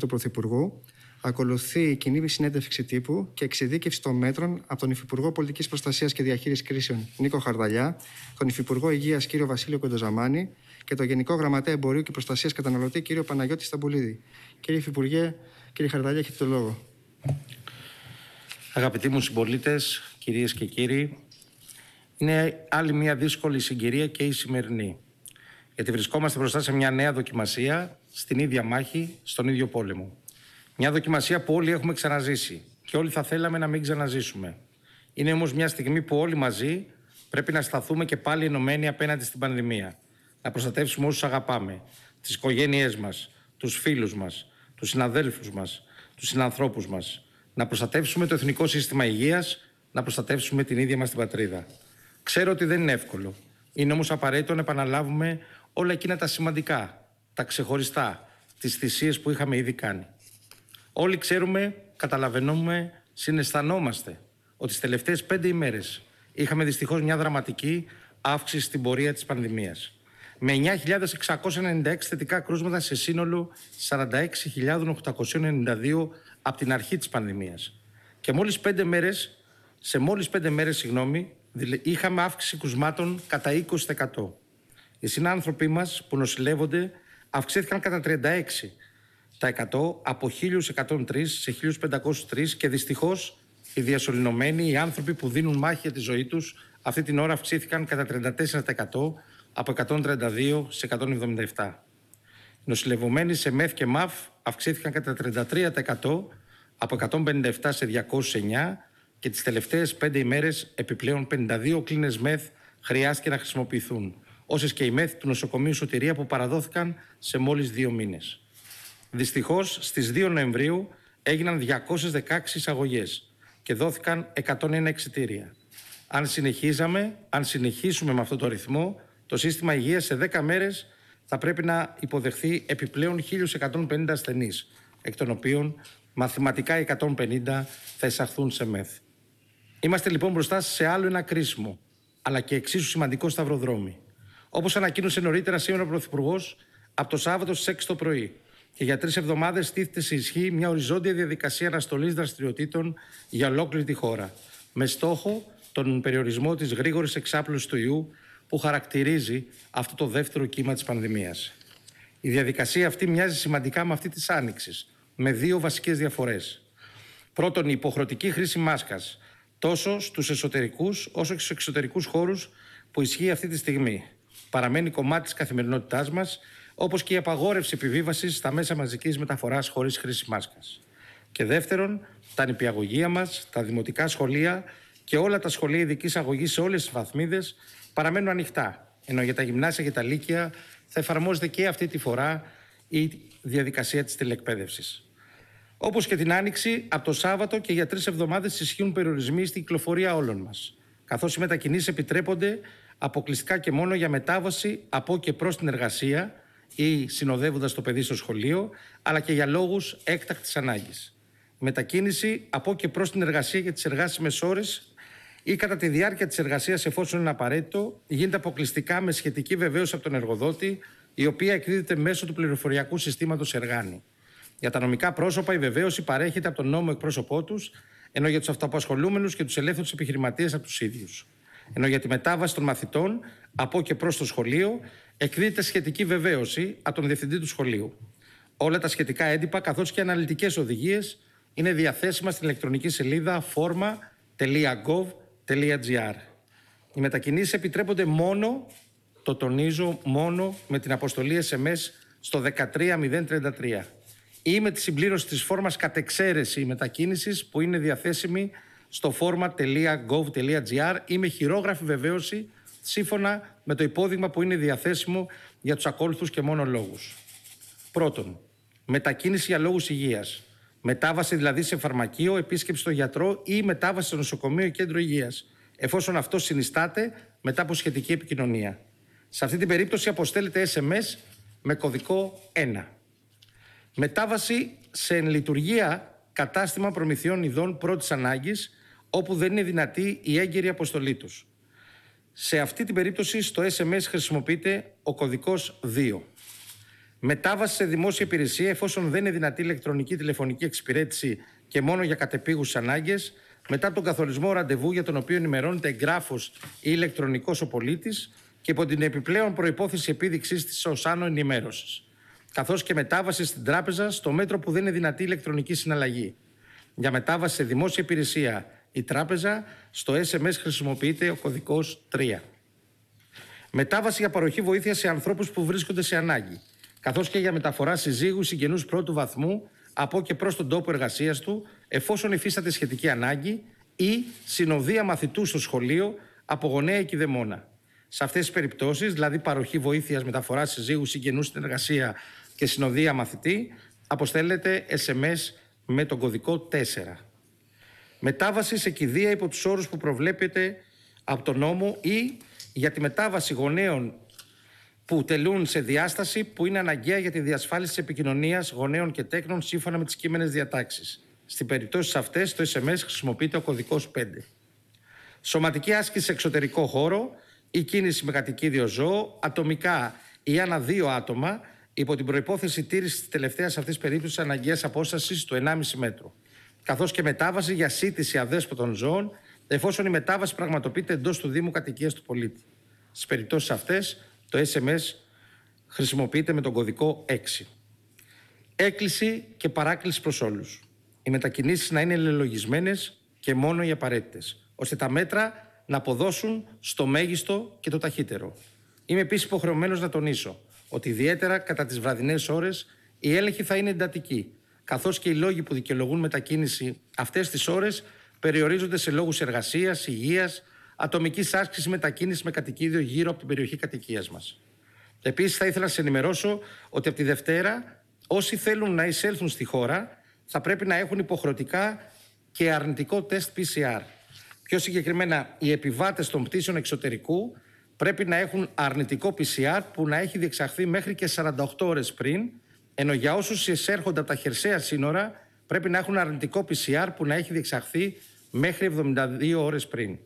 Του Πρωθυπουργού, ακολουθεί η κοινή συνέντευξη τύπου και εξειδίκευση των μέτρων από τον Υφυπουργό Πολιτικής Προστασίας και Διαχείρισης Κρίσεων Νίκο Χαρδαλιά, τον Υφυπουργό Υγείας κ. Βασίλειο Κοντοζαμάνη και τον Γενικό Γραμματέα Εμπορίου και Προστασίας Καταναλωτή κ. Παναγιώτη Σταμπουλίδη. Κύριε Υφυπουργέ, κύριε Χαρδαλιά, έχετε το λόγο. Αγαπητοί μου συμπολίτες, κυρίες και κύριοι, είναι άλλη μια δύσκολη συγκυρία και η σημερινή. Γιατί βρισκόμαστε μπροστά σε μια νέα δοκιμασία, στην ίδια μάχη, στον ίδιο πόλεμο. Μια δοκιμασία που όλοι έχουμε ξαναζήσει και όλοι θα θέλαμε να μην ξαναζήσουμε. Είναι όμως μια στιγμή που όλοι μαζί πρέπει να σταθούμε και πάλι ενωμένοι απέναντι στην πανδημία. Να προστατεύσουμε όσους αγαπάμε, τις οικογένειές μας, τους φίλους μας, τους συναδέλφους μας, τους συνανθρώπους μας. Να προστατεύσουμε το εθνικό σύστημα υγείας, να προστατεύσουμε την ίδια μας την πατρίδα. Ξέρω ότι δεν είναι εύκολο. Είναι όμως απαραίτητο να επαναλάβουμε όλα εκείνα τα σημαντικά, τα ξεχωριστά, τις θυσίες που είχαμε ήδη κάνει. Όλοι ξέρουμε, καταλαβαίνουμε, συναισθανόμαστε ότι τις τελευταίες πέντε ημέρες είχαμε δυστυχώς μια δραματική αύξηση στην πορεία της πανδημίας. Με 9.696 θετικά κρούσματα σε σύνολο 46.892 από την αρχή της πανδημίας. Και μόλις πέντε μέρες, σε μόλις πέντε μέρες, συγγνώμη, είχαμε αύξηση κρουσμάτων κατά 20%. Οι συνάνθρωποι μας που νοσηλεύονται αυξήθηκαν κατά 36% από 1.103 σε 1.503 και δυστυχώς οι διασωληνωμένοι, οι άνθρωποι που δίνουν μάχη για τη ζωή τους, αυτή την ώρα αυξήθηκαν κατά 34% από 132 σε 177. Οι σε ΜΕΘ και ΜΑΦ αυξήθηκαν κατά 33% από 157 σε 209 και τις τελευταίες 5 ημέρες επιπλέον 52 κλίνες ΜΕΘ χρειάστηκε να χρησιμοποιηθούν όσες και οι μέθη του νοσοκομείου Σωτηρία που παραδόθηκαν σε μόλις δύο μήνες. Δυστυχώς, στις 2 Νοεμβρίου έγιναν 216 εισαγωγές και δόθηκαν 101 εξιτήρια. Αν συνεχίζαμε, αν συνεχίσουμε με αυτό το ρυθμό, το σύστημα υγείας σε 10 μέρες θα πρέπει να υποδεχθεί επιπλέον 1.150 ασθενείς, εκ των οποίων μαθηματικά 150 θα εισαχθούν σε μεθ. Είμαστε λοιπόν μπροστά σε άλλο ένα κρίσιμο, αλλά και εξίσου σημαντικό σταυροδρόμι. Όπως ανακοίνωσε νωρίτερα σήμερα ο Πρωθυπουργός, από το Σάββατο στις 6 το πρωί και για τρεις εβδομάδες τίθεται σε ισχύ μια οριζόντια διαδικασία αναστολής δραστηριοτήτων για ολόκληρη τη χώρα. Με στόχο τον περιορισμό της γρήγορης εξάπλωσης του ιού που χαρακτηρίζει αυτό το δεύτερο κύμα της πανδημίας. Η διαδικασία αυτή μοιάζει σημαντικά με αυτή της Άνοιξης, με δύο βασικές διαφορές. Πρώτον, η υποχρεωτική χρήση μάσκας τόσο στους εσωτερικούς όσο και στους εξωτερικούς χώρους που ισχύει αυτή τη στιγμή παραμένει κομμάτι της καθημερινότητάς μας, όπως και η απαγόρευση επιβίβασης στα μέσα μαζικής μεταφοράς χωρίς χρήση μάσκας. Και δεύτερον, τα νηπιαγωγεία μας, τα δημοτικά σχολεία και όλα τα σχολεία ειδικής αγωγής σε όλες τις βαθμίδες παραμένουν ανοιχτά. Ενώ για τα γυμνάσια και τα λύκεια θα εφαρμόζεται και αυτή τη φορά η διαδικασία της τηλεκπαίδευσης. Όπως και την Άνοιξη, από το Σάββατο και για τρεις εβδομάδες ισχύουν περιορισμοί στην κυκλοφορία όλων μας. Καθώς οι μετακινήσεις επιτρέπονται αποκλειστικά και μόνο για μετάβαση από και προς την εργασία ή συνοδεύοντας το παιδί στο σχολείο, αλλά και για λόγους έκτακτης ανάγκης. Μετακίνηση από και προς την εργασία για τις εργάσιμες ώρες ή κατά τη διάρκεια της εργασίας εφόσον είναι απαραίτητο γίνεται αποκλειστικά με σχετική βεβαίωση από τον εργοδότη η κατα τη διαρκεια της εργασιας εφοσον ειναι εκδίδεται μέσω του πληροφοριακού συστήματος Εργάνη. Για τα νομικά πρόσωπα, η βεβαίωση παρέχεται από τον νόμο εκπρόσωπό τους, ενώ για τους αυτοαπασχολούμενους και τους ελεύθερους επιχειρηματίες από τους ίδιους. Ενώ για τη μετάβαση των μαθητών από και προς το σχολείο εκδίδεται σχετική βεβαίωση από τον διευθυντή του σχολείου. Όλα τα σχετικά έντυπα καθώς και αναλυτικές οδηγίες είναι διαθέσιμα στην ηλεκτρονική σελίδα forma.gov.gr. Οι μετακινήσεις επιτρέπονται μόνο, το τονίζω, μόνο με την αποστολή SMS στο 13033 ή με τη συμπλήρωση της φόρμας κατεξαίρεση μετακίνησης που είναι διαθέσιμη στο forma.gov.gr ή με χειρόγραφη βεβαίωση σύμφωνα με το υπόδειγμα που είναι διαθέσιμο για τους ακόλουθους και μόνο λόγους. Πρώτον, μετακίνηση για λόγους υγείας. Μετάβαση δηλαδή σε φαρμακείο, επίσκεψη στο γιατρό ή μετάβαση στο νοσοκομείο ή κέντρο υγείας, εφόσον αυτό συνιστάται μετά από σχετική επικοινωνία. Σε αυτή την περίπτωση αποστέλλεται SMS με κωδικό 1. Μετάβαση σε λειτουργία κατάστημα προμηθειών ειδών πρώτης ανάγκης όπου δεν είναι δυνατή η έγκαιρη αποστολή τους. Σε αυτή την περίπτωση στο SMS χρησιμοποιείται ο κωδικός 2. Μετάβαση σε δημόσια υπηρεσία εφόσον δεν είναι δυνατή ηλεκτρονική τηλεφωνική εξυπηρέτηση και μόνο για κατεπίγους ανάγκες, μετά τον καθορισμό ραντεβού για τον οποίο ενημερώνεται εγγράφος ή ηλεκτρονικός ο πολίτης και υπό την επιπλέον προπόθεση επίδειξής της ως άνω ενημέρωσης. Καθώς και μετάβαση στην τράπεζα στο μέτρο που δεν είναι δυνατή ηλεκτρονική συναλλαγή. Για μετάβαση σε δημόσια υπηρεσία η τράπεζα, στο SMS χρησιμοποιείται ο κωδικός 3. Μετάβαση για παροχή βοήθεια σε ανθρώπους που βρίσκονται σε ανάγκη, καθώς και για μεταφορά συζύγου συγγενούς πρώτου βαθμού από και προς τον τόπο εργασίας του, εφόσον υφίσταται σχετική ανάγκη ή συνοδεία μαθητού στο σχολείο από γονέα ή κηδεμόνα. Σε αυτές τις περιπτώσεις, δηλαδή παροχή βοήθειας μεταφορά συζύγου συγγενούς στην εργασία και συνοδεία μαθητή, αποστέλλεται SMS με τον κωδικό 4 μετάβασης σε κηδεία υπό τους όρους που προβλέπεται από τον νόμο ή για τη μετάβαση γονέων που τελούν σε διάσταση που είναι αναγκαία για τη διασφάλιση επικοινωνίας γονέων και τέκνων σύμφωνα με τις κείμενες διατάξεις. Στην περιπτώσεις αυτές, το SMS χρησιμοποιείται ο κωδικός 5. Σωματική άσκηση σε εξωτερικό χώρο ή κίνηση με κατοικίδιο ζώο, ατομικά ή ανά δύο άτομα, υπό την προπόθεση τήρησης της τελευταίας αυτής περίπτωσης αναγκαίας απόστασης του 1,5 μέτρου καθώς και μετάβαση για σύντηση αδέσποτων ζώων, εφόσον η μετάβαση πραγματοποιείται εντός του Δήμου κατοικίας του πολίτη. Στις περιπτώσεις αυτές, το SMS χρησιμοποιείται με τον κωδικό 6. Έκκληση και παράκληση προς όλους. Οι μετακινήσεις να είναι λελογισμένες και μόνο οι απαραίτητες, ώστε τα μέτρα να αποδώσουν στο μέγιστο και το ταχύτερο. Είμαι επίσης υποχρεωμένος να τονίσω ότι ιδιαίτερα κατά τις βραδινές ώρες η έλεγχη θα είναι εντατική, καθώς και οι λόγοι που δικαιολογούν μετακίνηση αυτές τις ώρες περιορίζονται σε λόγους εργασίας, υγείας, ατομικής άσκησης μετακίνησης με κατοικίδιο γύρω από την περιοχή κατοικίας μας. Επίσης, θα ήθελα να σα ενημερώσω ότι από τη Δευτέρα, όσοι θέλουν να εισέλθουν στη χώρα θα πρέπει να έχουν υποχρεωτικά και αρνητικό τεστ PCR. Πιο συγκεκριμένα, οι επιβάτες των πτήσεων εξωτερικού πρέπει να έχουν αρνητικό PCR που να έχει διεξαχθεί μέχρι και 48 ώρες πριν ενώ για όσους εισέρχονται από τα χερσαία σύνορα πρέπει να έχουν αρνητικό PCR που να έχει διεξαχθεί μέχρι 72 ώρες πριν.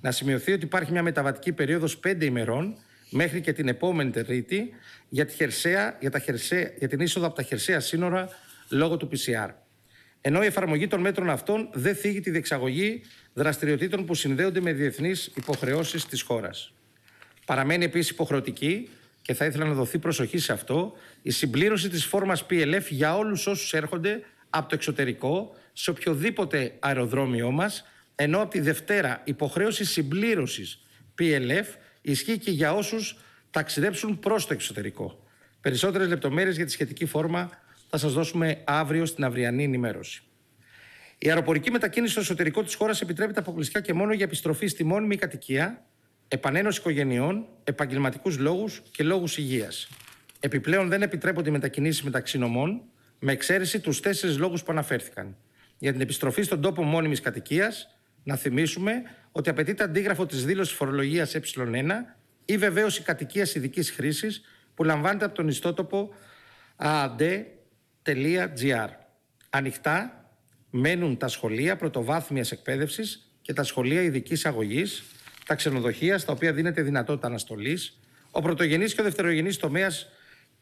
Να σημειωθεί ότι υπάρχει μια μεταβατική περίοδος 5 ημερών μέχρι και την επόμενη Τρίτη για, τη χερσαία, για, τα χερσαία, για την είσοδο από τα χερσαία σύνορα λόγω του PCR. Ενώ η εφαρμογή των μέτρων αυτών δεν θίγει τη διεξαγωγή δραστηριοτήτων που συνδέονται με διεθνείς υποχρεώσεις της χώρας. Παραμένει επίσης υποχρεωτική και θα ήθελα να δοθεί προσοχή σε αυτό, η συμπλήρωση της φόρμας PLF για όλους όσους έρχονται από το εξωτερικό σε οποιοδήποτε αεροδρόμιο μας, ενώ από τη Δευτέρα υποχρέωση συμπλήρωσης PLF ισχύει και για όσους ταξιδέψουν προς το εξωτερικό. Περισσότερες λεπτομέρειες για τη σχετική φόρμα θα σας δώσουμε αύριο στην αυριανή ενημέρωση. Η αεροπορική μετακίνηση στο εσωτερικό της χώρας επιτρέπεται αποκλειστικά και μόνο για επιστροφή στη μόνιμη κατοικία επανένωση οικογενειών, επαγγελματικούς λόγους και λόγους υγείας. Επιπλέον δεν επιτρέπονται οι μετακινήσεις μεταξύ νομών, με εξαίρεση τους τέσσερις λόγους που αναφέρθηκαν. Για την επιστροφή στον τόπο μόνιμης κατοικίας, να θυμίσουμε ότι απαιτείται αντίγραφο της δήλωσης φορολογίας ε1 ή βεβαίωση κατοικία ειδικής χρήσης που λαμβάνεται από τον ιστότοπο aad.gr. Ανοιχτά μένουν τα σχολεία πρωτοβάθμιας εκπαίδευσης και τα σχολεία ειδικής αγωγής τα ξενοδοχεία, στα οποία δίνεται δυνατότητα αναστολής, ο πρωτογενής και ο δευτερογενής τομέας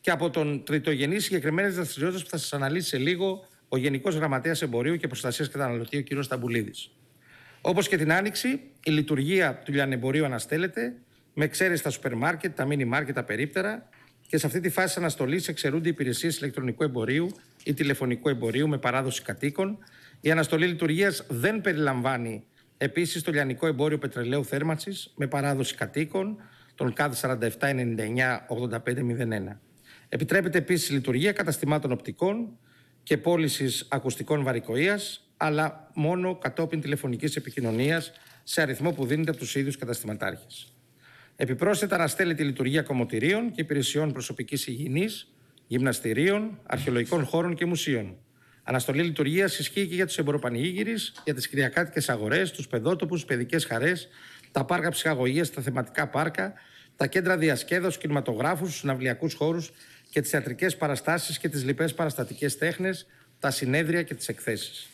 και από τον τριτογενή συγκεκριμένες δραστηριότητες που θα σας αναλύσει σε λίγο ο Γενικός Γραμματέας Εμπορίου και Προστασίας Καταναλωτή, ο κ. Σταμπουλίδης. Όπως και την Άνοιξη, η λειτουργία του λιανεμπορίου αναστέλλεται, με εξαίρεση τα σούπερ μάρκετ, τα μίνι μάρκετ, τα περίπτερα, και σε αυτή τη φάση αναστολής εξαιρούνται οι υπηρεσίες ηλεκτρονικού εμπορίου ή τηλεφωνικού εμπορίου με παράδοση κατοίκων. Η αναστολή λειτουργίας δεν περιλαμβάνει Επίσης, το λιανικό εμπόριο πετρελαίου θέρμανσης με παράδοση κατοίκων, τον ΚΑΔ 4799-8501. Επιτρέπεται επίσης η λειτουργία καταστημάτων οπτικών και πώλησης ακουστικών βαρικοεία, αλλά μόνο κατόπιν τηλεφωνικής επικοινωνίας σε αριθμό που δίνεται από τους ίδιους καταστηματάρχες. Επιπρόσθετα, αναστέλλεται η λειτουργία κομμωτηρίων και υπηρεσιών προσωπικής υγιεινής, γυμναστηρίων, αρχαιολογικών χώρων και μουσείων. Αναστολή λειτουργίας ισχύει και για τους εμποροπανηγύρι, για τις κυριακάτικε αγορές, τους παιδότοπου, τι παιδικές χαρές, τα πάρκα ψυχαγωγίας, τα θεματικά πάρκα, τα κέντρα διασκέδασης, κινηματογράφους, τους συναυλιακού χώρους και τις θεατρικέ παραστάσεις και τις λοιπές παραστατικές τέχνες, τα συνέδρια και τις εκθέσεις.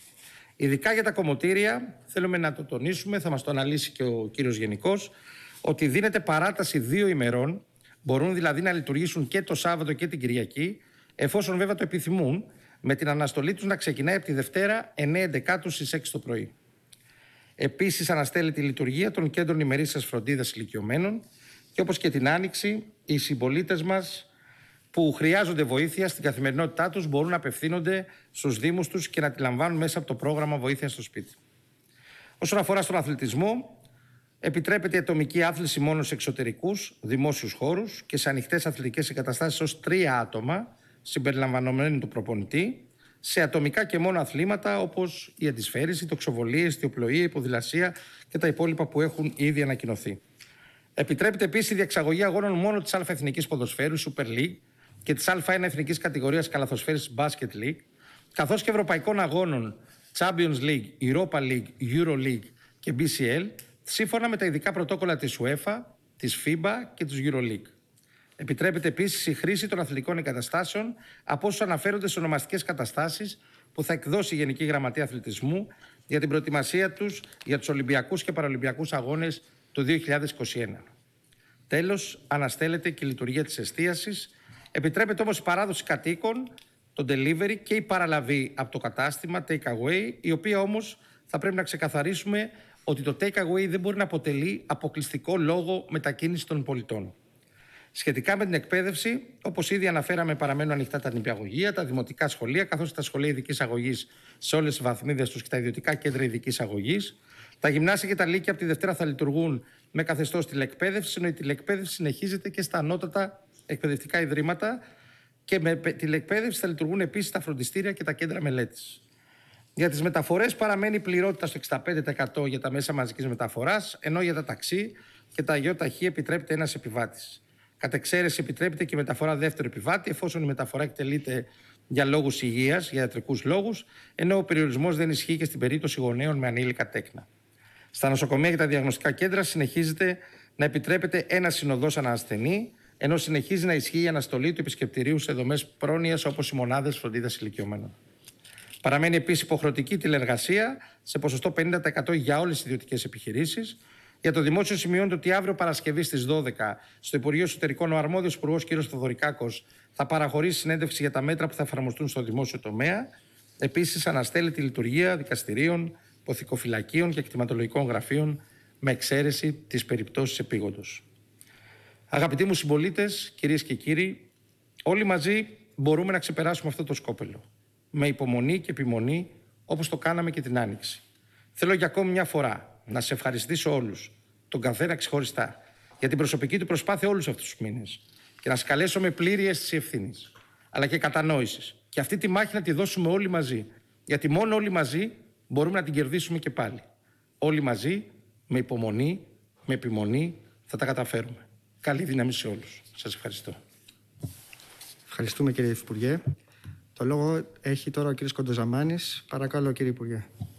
Ειδικά για τα κομμωτήρια, θέλουμε να το τονίσουμε, θα μας το αναλύσει και ο κύριος Γενικός, ότι δίνεται παράταση δύο ημερών, μπορούν δηλαδή να λειτουργήσουν και το Σάββατο και την Κυριακή, εφόσον βέβαια το επιθυμούν, με την αναστολή τους να ξεκινάει από τη Δευτέρα 9 9-11 στις 6 το πρωί. Επίσης αναστέλλει τη λειτουργία των κέντρων ημερήσια φροντίδας ηλικιωμένων και όπως και την Άνοιξη οι συμπολίτες μας που χρειάζονται βοήθεια στην καθημερινότητά τους μπορούν να απευθύνονται στους Δήμους τους και να τη λαμβάνουν μέσα από το πρόγραμμα Βοήθεια στο Σπίτι. Όσον αφορά στον αθλητισμό, επιτρέπεται η ατομική άθληση μόνο σε εξωτερικούς δημόσιους χώρους και σε ανοιχτές αθλητικές εγκαταστάσεις ως τρία άτομα, συμπεριλαμβανομένου του προπονητή, σε ατομικά και μόνο αθλήματα όπως η αντισφαίριση, τοξοβολίες, η ιστιοπλοεία, η υποδηλασία και τα υπόλοιπα που έχουν ήδη ανακοινωθεί. Επιτρέπεται επίσης η διεξαγωγή αγώνων μόνο της ΑΕθνική Ποδοσφαίρου, Super League και της α Εθνικής Κατηγορίας Καλαθοσφαίρη Basket League, καθώς και ευρωπαϊκών αγώνων Champions League, Europa League, Euro League και BCL, σύμφωνα με τα ειδικά πρωτόκολλα της UEFA, της FIBA και της EuroLeague. Επιτρέπεται επίσης η χρήση των αθλητικών εγκαταστάσεων από όσους αναφέρονται σε ονομαστικές καταστάσεις που θα εκδώσει η Γενική Γραμματεία Αθλητισμού για την προετοιμασία τους για τους Ολυμπιακούς και Παραολυμπιακούς Αγώνες του 2021. Τέλος, αναστέλλεται και η λειτουργία της εστίασης. Επιτρέπεται όμως η παράδοση κατοίκων, το delivery και η παραλαβή από το κατάστημα take away, η οποία όμως θα πρέπει να ξεκαθαρίσουμε ότι το take away δεν μπορεί να αποτελεί αποκλειστικό λόγο μετακίνησης των πολιτών. Σχετικά με την εκπαίδευση, όπως ήδη αναφέραμε, παραμένουν ανοιχτά τα νηπιαγωγεία, τα δημοτικά σχολεία, καθώς και τα σχολεία ειδικής αγωγής σε όλες τις βαθμίδες τους και τα ιδιωτικά κέντρα ειδικής αγωγής. Τα γυμνάσια και τα λύκεια από τη Δευτέρα θα λειτουργούν με καθεστώς τηλεκπαίδευσης, ενώ η τηλεκπαίδευση συνεχίζεται και στα ανώτατα εκπαιδευτικά ιδρύματα και με τηλεκπαίδευση θα λειτουργούν επίσης τα φροντιστήρια και τα κέντρα μελέτης. Για τις μεταφορές παραμένει πληρότητα στο 65% για τα μέσα μαζικής μεταφοράς, ενώ για τα ταξί και τα αγιοταχή επιτρέπεται ένας επιβάτης. Κατ' εξαίρεση επιτρέπεται και η μεταφορά δεύτερου επιβάτη, εφόσον η μεταφορά εκτελείται για λόγους υγείας, για ιατρικούς λόγους, ενώ ο περιορισμός δεν ισχύει και στην περίπτωση γονέων με ανήλικα τέκνα. Στα νοσοκομεία και τα διαγνωστικά κέντρα συνεχίζεται να επιτρέπεται ένα συνοδός ανασθενή, ενώ συνεχίζει να ισχύει η αναστολή του επισκεπτηρίου σε δομές πρόνοιας όπως οι μονάδες φροντίδας ηλικιωμένων. Παραμένει επίσης υποχρεωτική τηλεργασία σε ποσοστό 50% για όλες τις ιδιωτικές επιχειρήσεις, για το δημόσιο σημειώνεται ότι αύριο Παρασκευή στις 12 στο Υπουργείο Εσωτερικών ο αρμόδιος Υπουργός κ. Θοδωρικάκος θα παραχωρήσει συνέντευξη για τα μέτρα που θα εφαρμοστούν στο δημόσιο τομέα. Επίσης, αναστέλει τη λειτουργία δικαστηρίων, ποθικοφυλακίων και εκτιματολογικών γραφείων με εξαίρεση τη περιπτώσεις επίγοντος. Αγαπητοί μου συμπολίτες, κυρίες και κύριοι, όλοι μαζί μπορούμε να ξεπεράσουμε αυτό το σκόπελο. Με υπομονή και επιμονή, όπως το κάναμε και την Άνοιξη. Θέλω για ακόμη μια φορά να σε ευχαριστήσω όλους, τον καθένα ξεχωριστά, για την προσωπική του προσπάθεια όλους αυτούς τους μήνες και να καλέσω με πλήρη αίσθηση ευθύνης, αλλά και κατανόησης. Και αυτή τη μάχη να τη δώσουμε όλοι μαζί. Γιατί μόνο όλοι μαζί μπορούμε να την κερδίσουμε και πάλι. Όλοι μαζί, με υπομονή, με επιμονή, θα τα καταφέρουμε. Καλή δύναμη σε όλους. Σας ευχαριστώ. Ευχαριστούμε κύριε Υπουργέ. Το λόγο έχει τώρα ο κύριος Κοντοζαμάνης. Παρακαλώ κύριε Υπουργέ.